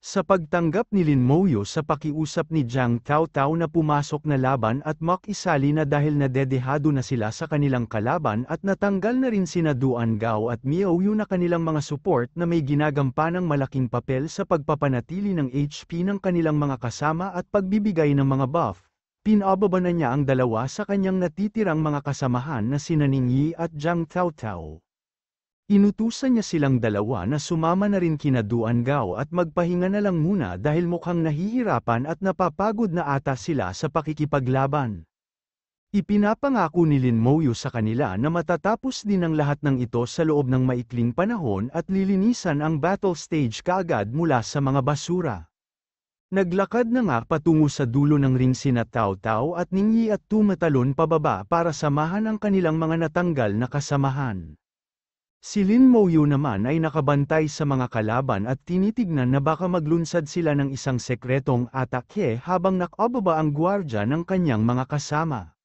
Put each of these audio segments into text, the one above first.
Sa pagtanggap ni Lin Moyo sa pakiusap ni Jiang Taotao na pumasok na laban at makisali na dahil nadedehado na sila sa kanilang kalaban at natanggal na rin sina Duan Gao at Miao Yu na kanilang mga support na may ginagampanang malaking papel sa pagpapanatili ng HP ng kanilang mga kasama at pagbibigay ng mga buff, pinababa na niya ang dalawa sa kanyang natitirang mga kasamahan na sina Ning Yi at Jiang Taotao. Inutusan niya silang dalawa na sumama na rin kina Duan at magpahinga na lang muna dahil mukhang nahihirapan at napapagod na ata sila sa pakikipaglaban. Ipinapangako ni Lin Mouyu sa kanila na matatapos din ang lahat ng ito sa loob ng maikling panahon at lilinisan ang battle stage kaagad mula sa mga basura. Naglakad na nga patungo sa dulo ng ring sina Tao Tao at Ningyi at tumatalon pababa para samahan ang kanilang mga natanggal na kasamahan. Si Lin Mouyu naman ay nakabantay sa mga kalaban at tinitignan na baka maglunsad sila ng isang sekretong atake habang nakababa ang gwardya ng kanyang mga kasama.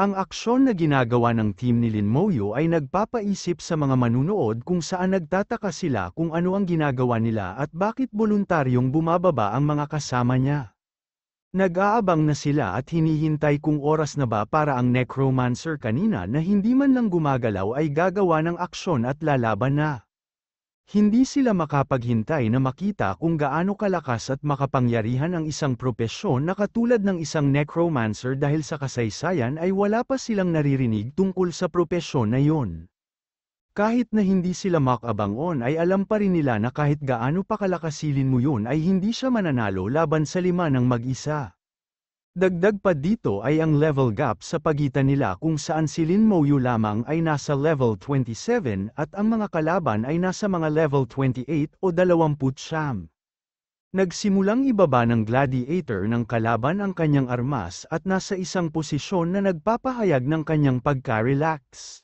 Ang aksyon na ginagawa ng team ni Lin Mouyu ay nagpapaisip sa mga manunood kung saan nagtataka sila kung ano ang ginagawa nila at bakit voluntaryong bumababa ang mga kasama niya. Nag-aabang na sila at hinihintay kung oras na ba para ang necromancer kanina na hindi man lang gumagalaw ay gagawa ng aksyon at lalaban na. Hindi sila makapaghintay na makita kung gaano kalakas at makapangyarihan ang isang propesyon na katulad ng isang necromancer dahil sa kasaysayan ay wala pa silang naririnig tungkol sa propesyon na yon. Kahit na hindi sila makabangon ay alam pa rin nila na kahit gaano pa kalakasilin mo yun ay hindi siya mananalo laban sa lima ng mag-isa. Dagdag pa dito ay ang level gap sa pagitan nila kung saan si Lin Mouyu lamang ay nasa level 27 at ang mga kalaban ay nasa mga level 28 o 20 29. Nagsimulang ibaba ng gladiator ng kalaban ang kanyang armas at nasa isang posisyon na nagpapahayag ng kanyang pagka-relax.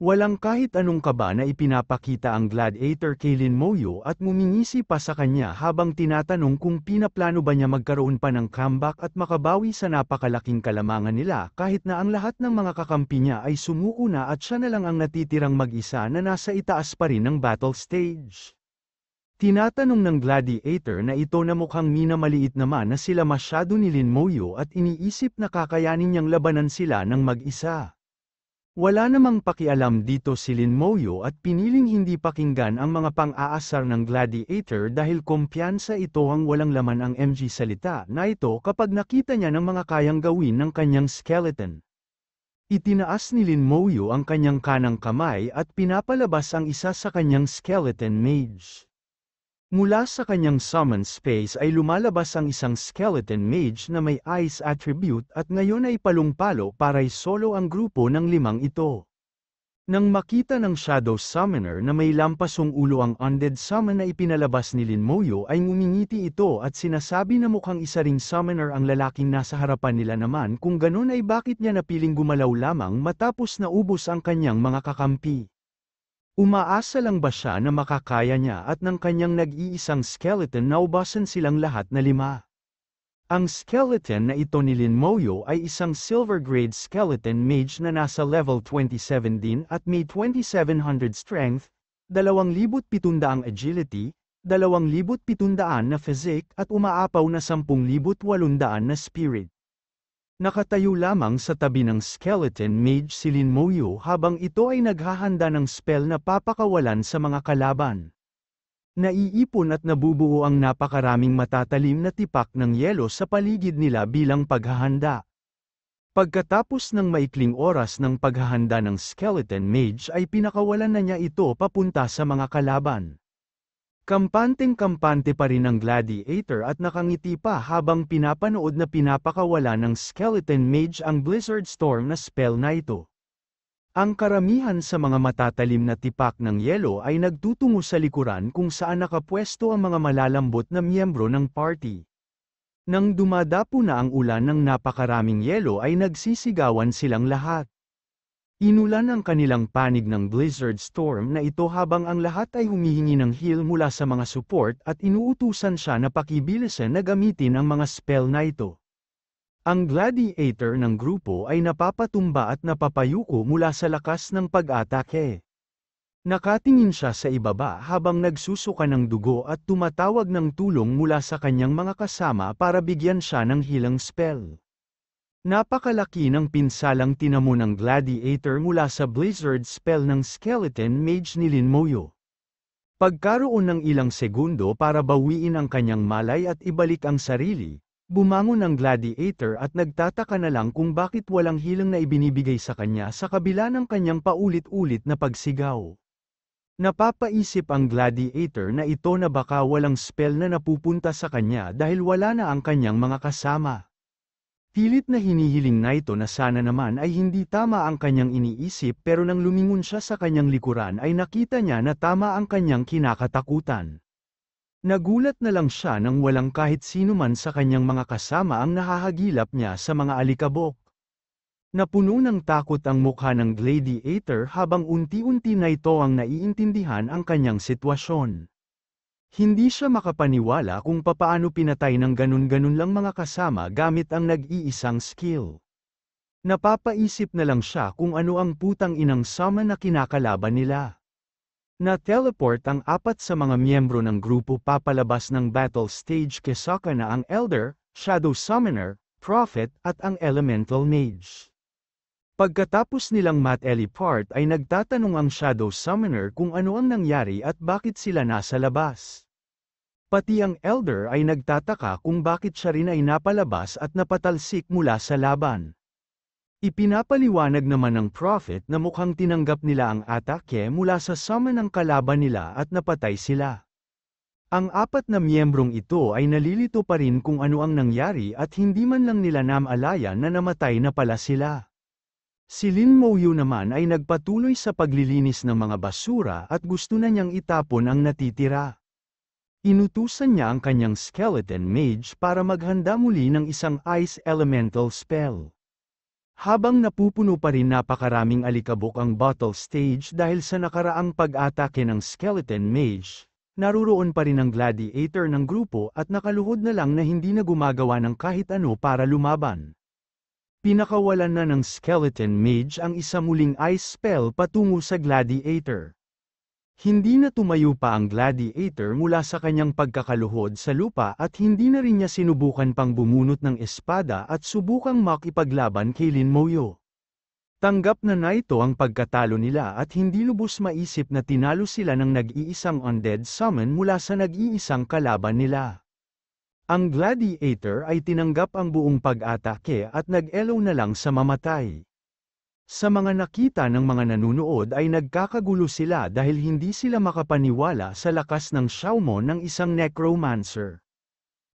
Walang kahit anong kaba na ipinapakita ang gladiator kay Moyo at mumingisi pa sa kanya habang tinatanong kung pinaplano ba niya magkaroon pa ng comeback at makabawi sa napakalaking kalamangan nila kahit na ang lahat ng mga kakampi niya ay sumuko na at siya na lang ang natitirang mag-isa na nasa itaas pa rin ng battle stage. Tinatanong ng gladiator na ito na mukhang minamaliit naman na sila masyado ni Lin Moyo at iniisip na kakayanin niyang labanan sila ng mag-isa. Wala namang pakialam dito si Lin Moyo at piniling hindi pakinggan ang mga pang-aasar ng gladiator dahil kumpiyansa ito ang walang laman ang MG salita na ito kapag nakita niya ng mga kayang gawin ng kanyang skeleton. Itinaas ni Lin Moyo ang kanyang kanang kamay at pinapalabas ang isa sa kanyang skeleton mage. Mula sa kanyang summon space ay lumalabas ang isang skeleton mage na may ice attribute at ngayon ay palumpalo para isolo ang grupo ng limang ito. Nang makita ng Shadow Summoner na may lampasong ulo ang undead summon na ipinalabas ni Lin Moyo ay ngumingiti ito at sinasabi na mukhang isa ring summoner ang lalaking nasa harapan nila naman kung ganun ay bakit niya napiling gumalaw lamang matapos na ubos ang kanyang mga kakampi. Umaasa lang ba siya na makakaya niya at ng kanyang nag-iisang skeleton na ubasan silang lahat na lima? Ang skeleton na ito ni Lin Moyo ay isang silver grade skeleton mage na nasa level 27 din at may 2700 strength, 2,700 agility, 2,700 na physique at umaapaw na 10,800 na spirit. Nakatayo lamang sa tabi ng skeleton mage si Lin Moyu habang ito ay naghahanda ng spell na papakawalan sa mga kalaban. Naiipon at nabubuo ang napakaraming matatalim na tipak ng yelo sa paligid nila bilang paghahanda. Pagkatapos ng maikling oras ng paghahanda ng skeleton mage ay pinakawalan na niya ito papunta sa mga kalaban. Kampanteng-kampante pa rin ang gladiator at nakangiti pa habang pinapanood na pinapakawala ng skeleton mage ang blizzard storm na spell na ito. Ang karamihan sa mga matatalim na tipak ng yelo ay nagtutungo sa likuran kung saan nakapwesto ang mga malalambot na miyembro ng party. Nang dumadapo na ang ulan ng napakaraming yelo ay nagsisigawan silang lahat. Inulan ang kanilang panig ng blizzard storm na ito habang ang lahat ay humihingi ng heal mula sa mga support at inuutusan siya na pakibilisan na gamitin ang mga spell na ito. Ang gladiator ng grupo ay napapatumba at napapayuko mula sa lakas ng pag-atake. Nakatingin siya sa ibaba habang nagsusuka ng dugo at tumatawag ng tulong mula sa kanyang mga kasama para bigyan siya ng hilang spell. Napakalaki ng pinsalang tinamo ng Gladiator mula sa Blizzard spell ng Skeleton Mage ni Lin Moyo. Pagkaroon ng ilang segundo para bawiin ang kanyang malay at ibalik ang sarili, bumangon ang Gladiator at nagtataka na lang kung bakit walang hilang na ibinibigay sa kanya sa kabila ng kanyang paulit-ulit na pagsigaw. Napapaisip ang Gladiator na ito na baka walang spell na napupunta sa kanya dahil wala na ang kanyang mga kasama. Pilit na hinihiling na ito na sana naman ay hindi tama ang kanyang iniisip pero nang lumingon siya sa kanyang likuran ay nakita niya na tama ang kanyang kinakatakutan. Nagulat na lang siya nang walang kahit sino man sa kanyang mga kasama ang nahahagilap niya sa mga alikabok. Napuno ng takot ang mukha ng gladiator habang unti-unti na ito ang naiintindihan ang kanyang sitwasyon. Hindi siya makapaniwala kung papaano pinatay ng ganun-ganun lang mga kasama gamit ang nag-iisang skill. Napapaisip na lang siya kung ano ang putang inang sama na kinakalaban nila. Na-teleport ang apat sa mga miyembro ng grupo papalabas ng battle stage kesaka na ang Elder, Shadow Summoner, Prophet at ang Elemental Mage. Pagkatapos nilang Matt Elipart ay nagtatanong ang Shadow Summoner kung ano ang nangyari at bakit sila nasa labas. Pati ang Elder ay nagtataka kung bakit siya rin ay napalabas at napatalsik mula sa laban. Ipinapaliwanag naman ng Prophet na mukhang tinanggap nila ang atake mula sa summon ng kalaban nila at napatay sila. Ang apat na miyembrong ito ay nalilito pa rin kung ano ang nangyari at hindi man lang nila namalayan na namatay na pala sila. Si Lin Mouyu naman ay nagpatuloy sa paglilinis ng mga basura at gusto na niyang itapon ang natitira. Inutusan niya ang kanyang skeleton mage para maghanda muli ng isang ice elemental spell. Habang napupuno pa rin napakaraming alikabok ang battle stage dahil sa nakaraang pag-atake ng skeleton mage, naruroon pa rin ang gladiator ng grupo at nakaluhod na lang na hindi na gumagawa ng kahit ano para lumaban pinakawalan na ng Skeleton Mage ang isa muling ice spell patungo sa Gladiator. Hindi na tumayo pa ang gladiator mula sa kanyang pagkakaluhod sa lupa at hindi na rin niya sinubukan pang bumunot ng espada at subukang makipaglaban kay Lin Moyo. Tanggap na na ito ang pagkatalo nila at hindi lubos maisip na tinalo sila ng nag-iisang undead summon mula sa nag-iisang kalaban nila. Ang gladiator ay tinanggap ang buong pag-atake at nag-elo na lang sa mamatay. Sa mga nakita ng mga nanunood ay nagkakagulo sila dahil hindi sila makapaniwala sa lakas ng shaumo ng isang necromancer.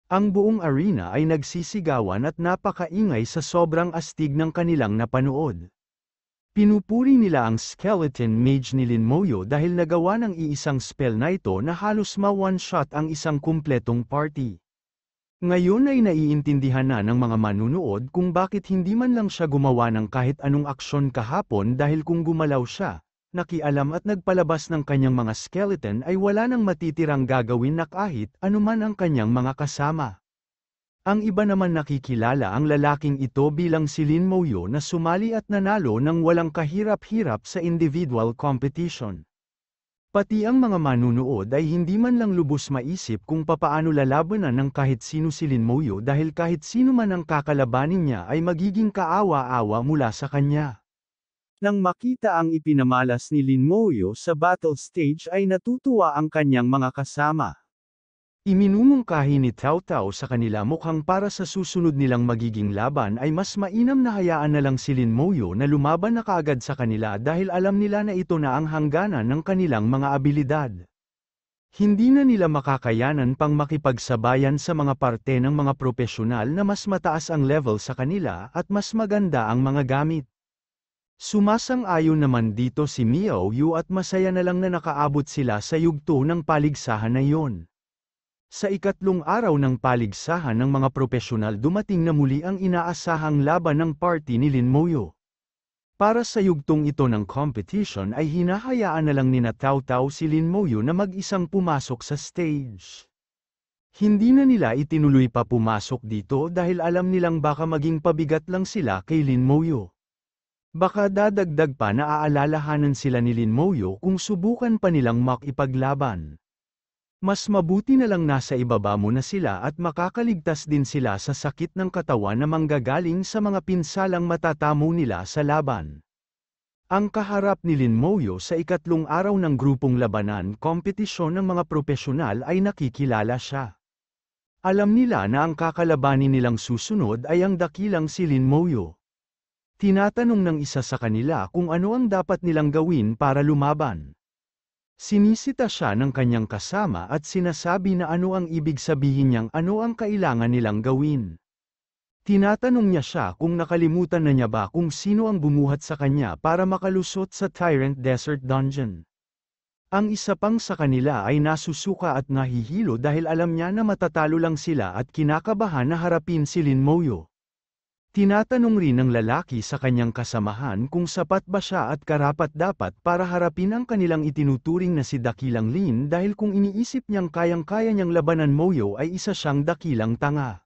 Ang buong arena ay nagsisigawan at napakaingay sa sobrang astig ng kanilang napanood. Pinupuri nila ang skeleton mage ni Lin Moyo dahil nagawa ng iisang spell na ito na halos ma-one-shot ang isang kumpletong party. Ngayon ay naiintindihan na ng mga manunood kung bakit hindi man lang siya gumawa ng kahit anong aksyon kahapon dahil kung gumalaw siya, nakialam at nagpalabas ng kanyang mga skeleton ay wala nang matitirang gagawin na kahit anuman ang kanyang mga kasama. Ang iba naman nakikilala ang lalaking ito bilang si Lin Mouyo na sumali at nanalo ng walang kahirap-hirap sa individual competition. Pati ang mga manunood ay hindi man lang lubos maisip kung papaano lalabanan ng kahit sino si Lin Moyo dahil kahit sino man ang kakalabanin niya ay magiging kaawa-awa mula sa kanya. Nang makita ang ipinamalas ni Lin Moyo sa battle stage ay natutuwa ang kanyang mga kasama. Iminumungkahi ni Tao Tao sa kanila mukhang para sa susunod nilang magiging laban ay mas mainam na hayaan na lang silin Moyo na lumaban na kaagad sa kanila dahil alam nila na ito na ang hangganan ng kanilang mga abilidad. Hindi na nila makakayanan pang makipagsabayan sa mga parte ng mga propesyonal na mas mataas ang level sa kanila at mas maganda ang mga gamit. Sumasang-ayon naman dito si Miao Yu at masaya na lang na nakaabot sila sa yugto ng paligsahan na iyon. Sa ikatlong araw ng paligsahan ng mga propesyonal dumating na muli ang inaasahang laban ng party ni Lin Moyo. Para sa yugtong ito ng competition ay hinahayaan na lang ni na Tao Tao si Lin Moyo na mag-isang pumasok sa stage. Hindi na nila itinuloy pa pumasok dito dahil alam nilang baka maging pabigat lang sila kay Lin Moyo. Baka dadagdag pa na aalalahanan sila ni Lin Moyo kung subukan pa nilang makipaglaban. Mas mabuti na lang nasa ibaba mo na sila at makakaligtas din sila sa sakit ng katawan na manggagaling sa mga pinsalang matatamo nila sa laban. Ang kaharap ni Lin Moyo sa ikatlong araw ng grupong labanan kompetisyon ng mga propesyonal ay nakikilala siya. Alam nila na ang kakalabanin nilang susunod ay ang dakilang si Lin Moyo. Tinatanong ng isa sa kanila kung ano ang dapat nilang gawin para lumaban. Sinisita siya ng kanyang kasama at sinasabi na ano ang ibig sabihin niyang ano ang kailangan nilang gawin. Tinatanong niya siya kung nakalimutan na niya ba kung sino ang bumuhat sa kanya para makalusot sa Tyrant Desert Dungeon. Ang isa pang sa kanila ay nasusuka at nahihilo dahil alam niya na matatalo lang sila at kinakabahan na harapin si Lin Moyo. Tinatanong rin ng lalaki sa kanyang kasamahan kung sapat ba siya at karapat-dapat para harapin ang kanilang itinuturing na si Dakilang Lin dahil kung iniisip niyang kayang-kaya niyang labanan Moyo ay isa siyang dakilang tanga.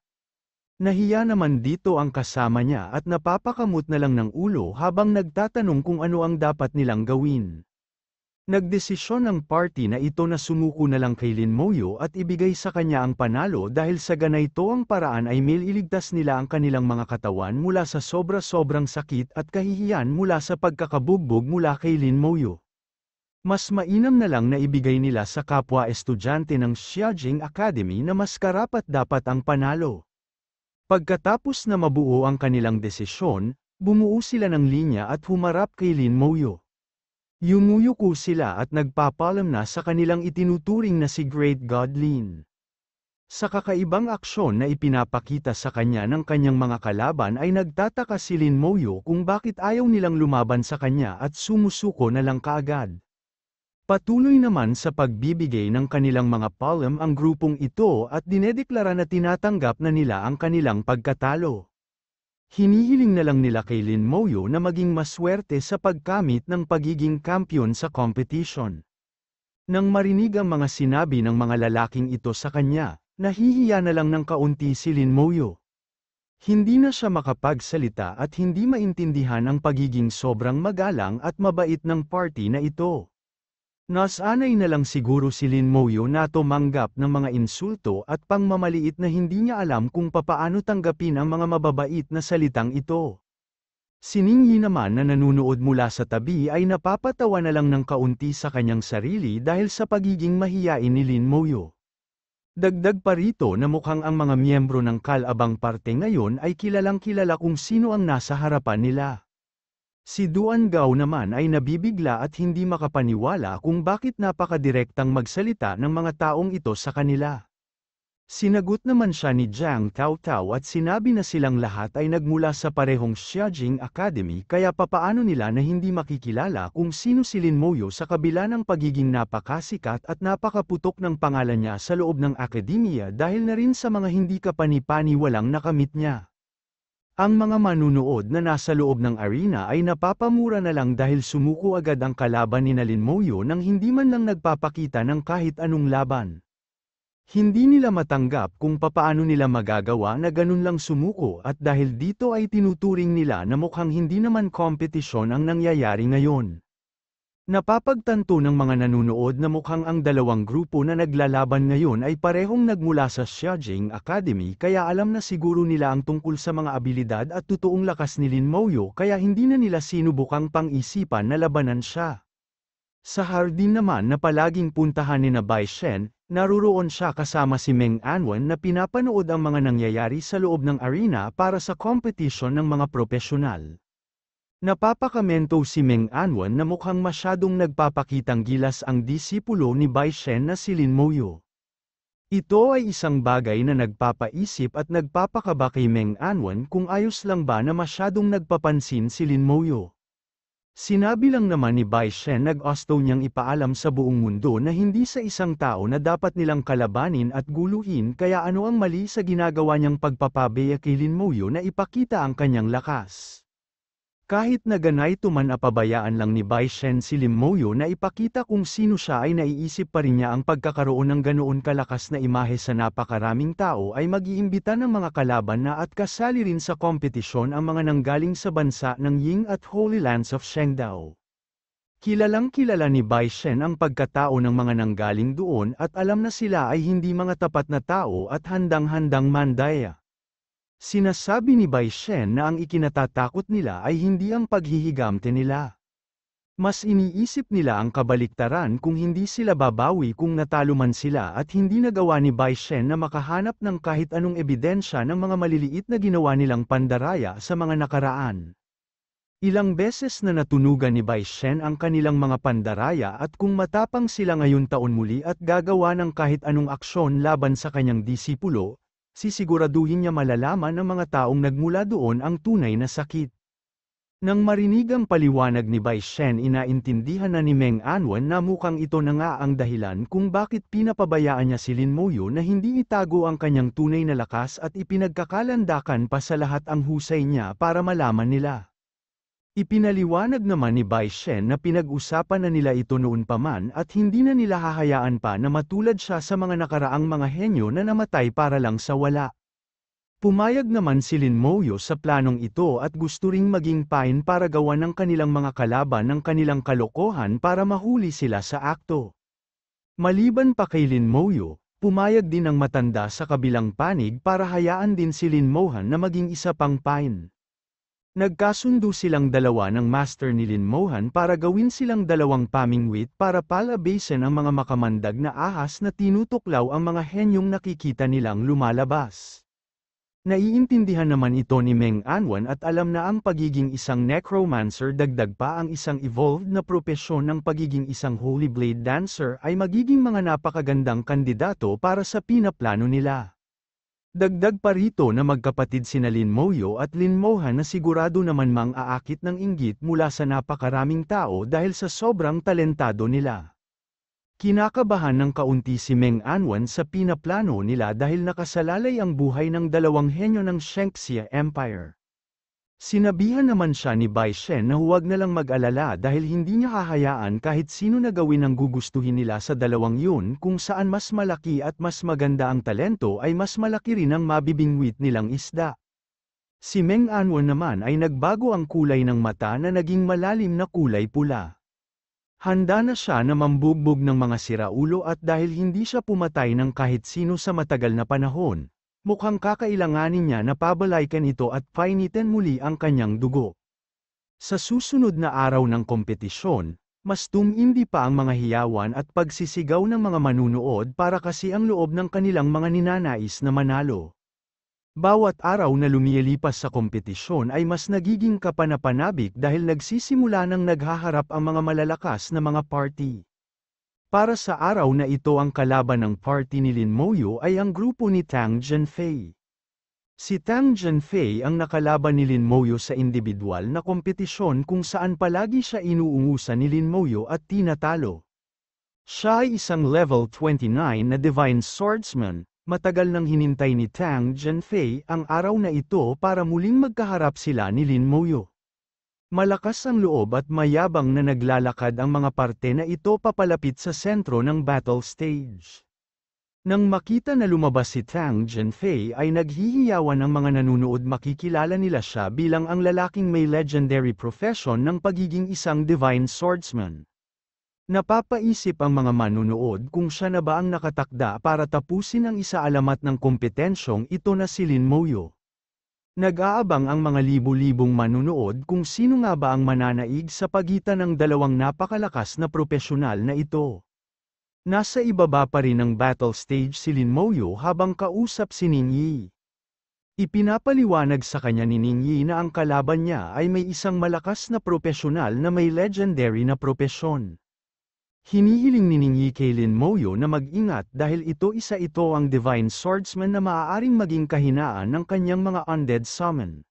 Nahiya naman dito ang kasama niya at napapakamot na lang ng ulo habang nagtatanong kung ano ang dapat nilang gawin. Nagdesisyon ang party na ito na sumuko na lang kay Lin Moyo at ibigay sa kanya ang panalo dahil sa ganayto ang paraan ay mililigtas nila ang kanilang mga katawan mula sa sobra-sobrang sakit at kahihiyan mula sa pagkakabugbog mula kay Lin Moyo. Mas mainam na lang na ibigay nila sa kapwa estudyante ng Xiajing Academy na mas karapat dapat ang panalo. Pagkatapos na mabuo ang kanilang desisyon, bumuo sila ng linya at humarap kay Lin Moyo. Yumuyuko sila at nagpapalam na sa kanilang itinuturing na si Great Godlin. Sa kakaibang aksyon na ipinapakita sa kanya ng kanyang mga kalaban ay nagtataka si Lin Moyo kung bakit ayaw nilang lumaban sa kanya at sumusuko na lang kaagad. Patuloy naman sa pagbibigay ng kanilang mga palm ang grupong ito at dinedeklara na tinatanggap na nila ang kanilang pagkatalo. Hinihiling na lang nila kay Lin Moyo na maging maswerte sa pagkamit ng pagiging kampiyon sa competition. Nang marinig ang mga sinabi ng mga lalaking ito sa kanya, nahihiya na lang ng kaunti si Lin Moyo. Hindi na siya makapagsalita at hindi maintindihan ang pagiging sobrang magalang at mabait ng party na ito. Nasanay na lang siguro si Lin Moyo na tumanggap ng mga insulto at pangmamaliit na hindi niya alam kung papaano tanggapin ang mga mababait na salitang ito. Siningyi naman na nanunood mula sa tabi ay napapatawa na lang ng kaunti sa kanyang sarili dahil sa pagiging mahiyain ni Lin Moyo. Dagdag pa rito na mukhang ang mga miyembro ng Kalabang Parte ngayon ay kilalang kilala kung sino ang nasa harapan nila. Si Duan Gao naman ay nabibigla at hindi makapaniwala kung bakit napakadirektang magsalita ng mga taong ito sa kanila. Sinagot naman siya ni Jiang Tao Tao at sinabi na silang lahat ay nagmula sa parehong Xiajing Academy kaya papaano nila na hindi makikilala kung sino si Lin Moyo sa kabila ng pagiging napakasikat at napakaputok ng pangalan niya sa loob ng akademya dahil na rin sa mga hindi kapanipani walang nakamit niya. Ang mga manunood na nasa loob ng arena ay napapamura na lang dahil sumuko agad ang kalaban ni Nalin Moyo nang hindi man lang nagpapakita ng kahit anong laban. Hindi nila matanggap kung papaano nila magagawa na ganun lang sumuko at dahil dito ay tinuturing nila na mukhang hindi naman kompetisyon ang nangyayari ngayon. Napapagtanto ng mga nanunood na mukhang ang dalawang grupo na naglalaban ngayon ay parehong nagmula sa Xiajing Academy kaya alam na siguro nila ang tungkol sa mga abilidad at totoong lakas ni Lin Mouyo kaya hindi na nila sinubukang pang-isipan na labanan siya. Sa hardin naman na palaging puntahan ni na Bai Shen, naruroon siya kasama si Meng Anwen na pinapanood ang mga nangyayari sa loob ng arena para sa competition ng mga propesyonal. Napapakamento si Meng Anwan na mukhang masyadong nagpapakitang gilas ang disipulo ni Bai Shen na si Lin Mouyo. Ito ay isang bagay na nagpapaisip at nagpapakaba kay Meng Anwan kung ayos lang ba na masyadong nagpapansin si Lin Mouyo. Sinabi lang naman ni Bai Shen nag-osto niyang ipaalam sa buong mundo na hindi sa isang tao na dapat nilang kalabanin at guluhin kaya ano ang mali sa ginagawa niyang pagpapabeya kay Lin Mouyo na ipakita ang kanyang lakas. Kahit naganay tuman apabayaan lang ni Bai Shen si Lim Moyo na ipakita kung sino siya ay naiisip pa rin niya ang pagkakaroon ng ganoon kalakas na imahe sa napakaraming tao ay mag-iimbita ng mga kalaban na at kasali rin sa kompetisyon ang mga nanggaling sa bansa ng Ying at Holy Lands of Shengdao. Kilalang kilala ni Bai Shen ang pagkatao ng mga nanggaling doon at alam na sila ay hindi mga tapat na tao at handang-handang mandaya. Sinasabi ni Bai Shen na ang ikinatatakot nila ay hindi ang paghihigamte nila. Mas iniisip nila ang kabaliktaran kung hindi sila babawi kung natalo man sila at hindi nagawa ni Bai Shen na makahanap ng kahit anong ebidensya ng mga maliliit na ginawa nilang pandaraya sa mga nakaraan. Ilang beses na natunugan ni Bai Shen ang kanilang mga pandaraya at kung matapang sila ngayon taon muli at gagawa ng kahit anong aksyon laban sa kanyang disipulo, sisiguraduhin niya malalaman ng mga taong nagmula doon ang tunay na sakit. Nang marinig ang paliwanag ni Bai Shen inaintindihan na ni Meng Anwan na mukhang ito na nga ang dahilan kung bakit pinapabayaan niya si Lin Moyo na hindi itago ang kanyang tunay na lakas at ipinagkakalandakan pa sa lahat ang husay niya para malaman nila. Ipinaliwanag naman ni Bai Shen na pinag-usapan na nila ito noon pa man at hindi na nila hahayaan pa na matulad siya sa mga nakaraang mga henyo na namatay para lang sa wala. Pumayag naman si Lin Moyo sa planong ito at gusto ring maging pain para gawa ng kanilang mga kalaban ng kanilang kalokohan para mahuli sila sa akto. Maliban pa kay Lin Moyo, pumayag din ang matanda sa kabilang panig para hayaan din si Lin Mohan na maging isa pang pain. Nagkasundo silang dalawa ng master ni Lin Mohan para gawin silang dalawang pamingwit para palabasin ang mga makamandag na ahas na tinutuklaw ang mga henyong nakikita nilang lumalabas. Naiintindihan naman ito ni Meng Anwan at alam na ang pagiging isang necromancer dagdag pa ang isang evolved na propesyon ng pagiging isang Holy Blade Dancer ay magiging mga napakagandang kandidato para sa pinaplano nila. Dagdag pa rito na magkapatid sina Lin Moyo at Lin Mohan na sigurado naman mang aakit ng inggit mula sa napakaraming tao dahil sa sobrang talentado nila. Kinakabahan ng kaunti si Meng Anwan sa pinaplano nila dahil nakasalalay ang buhay ng dalawang henyo ng Shengxia Empire. Sinabihan naman siya ni Bai Shen na huwag na lang mag-alala dahil hindi niya hahayaan kahit sino na gawin ang gugustuhin nila sa dalawang yun kung saan mas malaki at mas maganda ang talento ay mas malaki rin ang mabibingwit nilang isda. Si Meng Anwon naman ay nagbago ang kulay ng mata na naging malalim na kulay pula. Handa na siya na mambugbog ng mga siraulo at dahil hindi siya pumatay ng kahit sino sa matagal na panahon, Mukhang kakailanganin niya na pabalaykan ito at painitin muli ang kanyang dugo. Sa susunod na araw ng kompetisyon, mas tumindi pa ang mga hiyawan at pagsisigaw ng mga manunood para kasi ang loob ng kanilang mga ninanais na manalo. Bawat araw na lumilipas sa kompetisyon ay mas nagiging kapanapanabik dahil nagsisimula ng naghaharap ang mga malalakas na mga party. Para sa araw na ito ang kalaban ng party ni Lin Moyo ay ang grupo ni Tang Jianfei. Si Tang Jianfei ang nakalaban ni Lin Moyo sa individual na kompetisyon kung saan palagi siya inuungusan ni Lin Moyo at tinatalo. Siya ay isang level 29 na Divine Swordsman, matagal nang hinintay ni Tang Jianfei ang araw na ito para muling magkaharap sila ni Lin Moyo. Malakas ang loob at mayabang na naglalakad ang mga parte na ito papalapit sa sentro ng battle stage. Nang makita na lumabas si Tang Fei ay naghihiyawan ang mga nanunood makikilala nila siya bilang ang lalaking may legendary profession ng pagiging isang divine swordsman. Napapaisip ang mga manunood kung siya na ba ang nakatakda para tapusin ang isa alamat ng kompetensyong ito na si Lin Moyo. Nag-aabang ang mga libo-libong manunood kung sino nga ba ang mananaig sa pagitan ng dalawang napakalakas na propesyonal na ito. Nasa ibaba pa rin ng battle stage si Lin Moyo habang kausap si Ning Yi. Ipinapaliwanag sa kanya ni Ning Yi na ang kalaban niya ay may isang malakas na propesyonal na may legendary na propesyon. Hinihiling ni Ningyi Kaylin Moyo na mag-ingat dahil ito isa ito ang Divine Swordsman na maaaring maging kahinaan ng kanyang mga undead summon.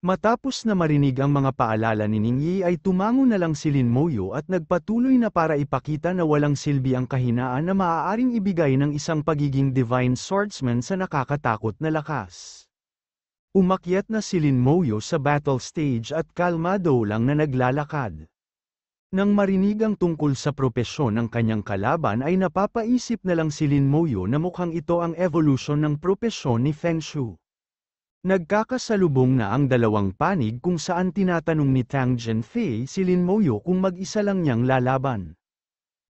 Matapos na marinig ang mga paalala ni Ningyi ay tumango na lang si Lin Moyo at nagpatuloy na para ipakita na walang silbi ang kahinaan na maaaring ibigay ng isang pagiging Divine Swordsman sa nakakatakot na lakas. Umakyat na si Lin Moyo sa battle stage at kalmado lang na naglalakad. Nang marinig ang tungkol sa propesyon ng kanyang kalaban ay napapaisip na lang si Lin Moyo na mukhang ito ang evolution ng propesyon ni Feng Shu. Nagkakasalubong na ang dalawang panig kung saan tinatanong ni Tang Jianfei si Lin Moyo kung mag-isa lang niyang lalaban.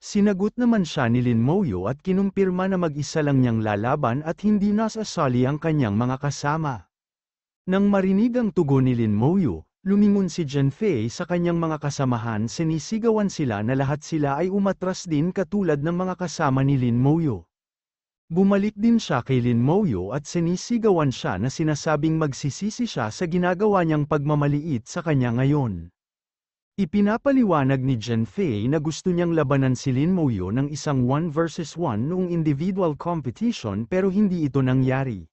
Sinagot naman siya ni Lin Moyo at kinumpirma na mag-isa lang niyang lalaban at hindi nasasali ang kanyang mga kasama. Nang marinig ang tugon ni Lin Moyo, Lumingon si Jen Fei sa kanyang mga kasamahan sinisigawan sila na lahat sila ay umatras din katulad ng mga kasama ni Lin Moyo. Bumalik din siya kay Lin Moyo at sinisigawan siya na sinasabing magsisisi siya sa ginagawa niyang pagmamaliit sa kanya ngayon. Ipinapaliwanag ni Jen Fei na gusto niyang labanan si Lin Moyo ng isang 1 versus 1 noong individual competition pero hindi ito nangyari.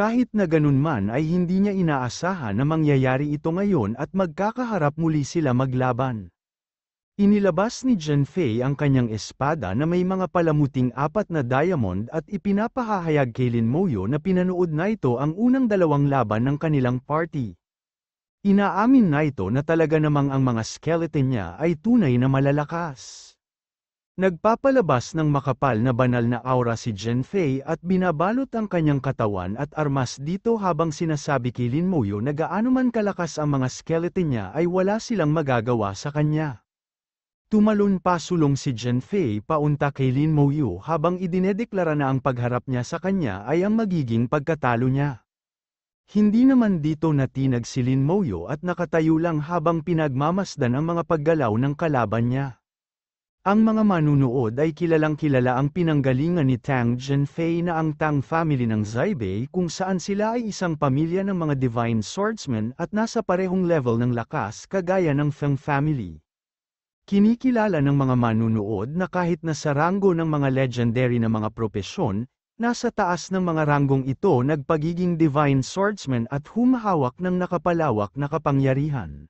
Kahit na ganun man ay hindi niya inaasahan na mangyayari ito ngayon at magkakaharap muli sila maglaban. Inilabas ni Fei ang kanyang espada na may mga palamuting apat na diamond at ipinapahahayag kay Lin Moyo na pinanood na ito ang unang dalawang laban ng kanilang party. Inaamin na ito na talaga namang ang mga skeleton niya ay tunay na malalakas. Nagpapalabas ng makapal na banal na aura si Jen Fei at binabalot ang kanyang katawan at armas dito habang sinasabi kilin Muyo na gaano man kalakas ang mga skeleton niya ay wala silang magagawa sa kanya. Tumalon pa sulong si Jen Fei paunta kay Lin Muyo habang idinedeklara na ang pagharap niya sa kanya ay ang magiging pagkatalo niya. Hindi naman dito natinag si Lin Moyo at nakatayo lang habang pinagmamasdan ang mga paggalaw ng kalaban niya. Ang mga manunood ay kilalang kilala ang pinanggalingan ni Tang Zhenfei na ang Tang family ng Zaibei kung saan sila ay isang pamilya ng mga divine swordsmen at nasa parehong level ng lakas kagaya ng Feng family. Kinikilala ng mga manunood na kahit na sa ranggo ng mga legendary na mga propesyon, nasa taas ng mga ranggong ito nagpagiging divine swordsmen at humahawak ng nakapalawak na kapangyarihan.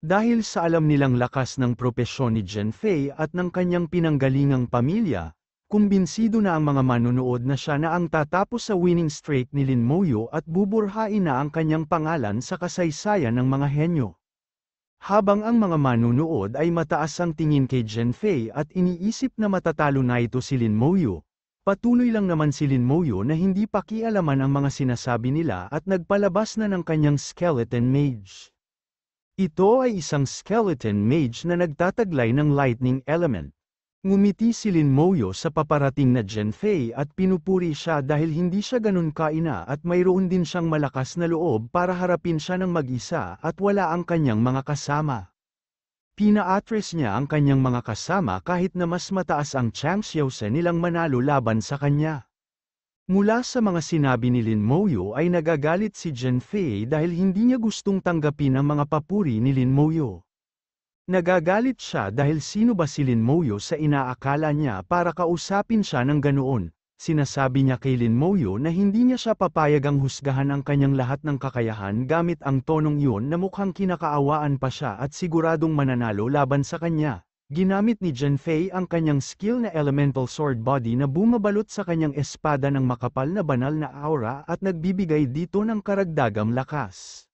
Dahil sa alam nilang lakas ng propesyon ni Jen Fay at ng kanyang pinanggalingang pamilya, kumbinsido na ang mga manunood na siya na ang tatapos sa winning streak ni Lin Moyo at buburhain na ang kanyang pangalan sa kasaysayan ng mga henyo. Habang ang mga manunood ay mataas ang tingin kay Jen Fay at iniisip na matatalo na ito si Lin Moyo, patuloy lang naman si Lin Moyo na hindi pakialaman ang mga sinasabi nila at nagpalabas na ng kanyang skeleton mage. Ito ay isang skeleton mage na nagtataglay ng lightning element. Ngumiti si Lin Moyo sa paparating na Genfei at pinupuri siya dahil hindi siya ganun kaina at mayroon din siyang malakas na loob para harapin siya ng mag-isa at wala ang kanyang mga kasama. Pinaatres niya ang kanyang mga kasama kahit na mas mataas ang chance nilang manalo laban sa kanya. Mula sa mga sinabi ni Lin Moyo ay nagagalit si Jen Fei dahil hindi niya gustong tanggapin ang mga papuri ni Lin Moyo. Nagagalit siya dahil sino ba si Lin Moyo sa inaakala niya para kausapin siya ng ganoon. Sinasabi niya kay Lin Moyo na hindi niya siya papayagang husgahan ang kanyang lahat ng kakayahan gamit ang tonong iyon na mukhang kinakaawaan pa siya at siguradong mananalo laban sa kanya. Ginamit ni Jen Fei ang kanyang skill na elemental sword body na bumabalot sa kanyang espada ng makapal na banal na aura at nagbibigay dito ng karagdagang lakas.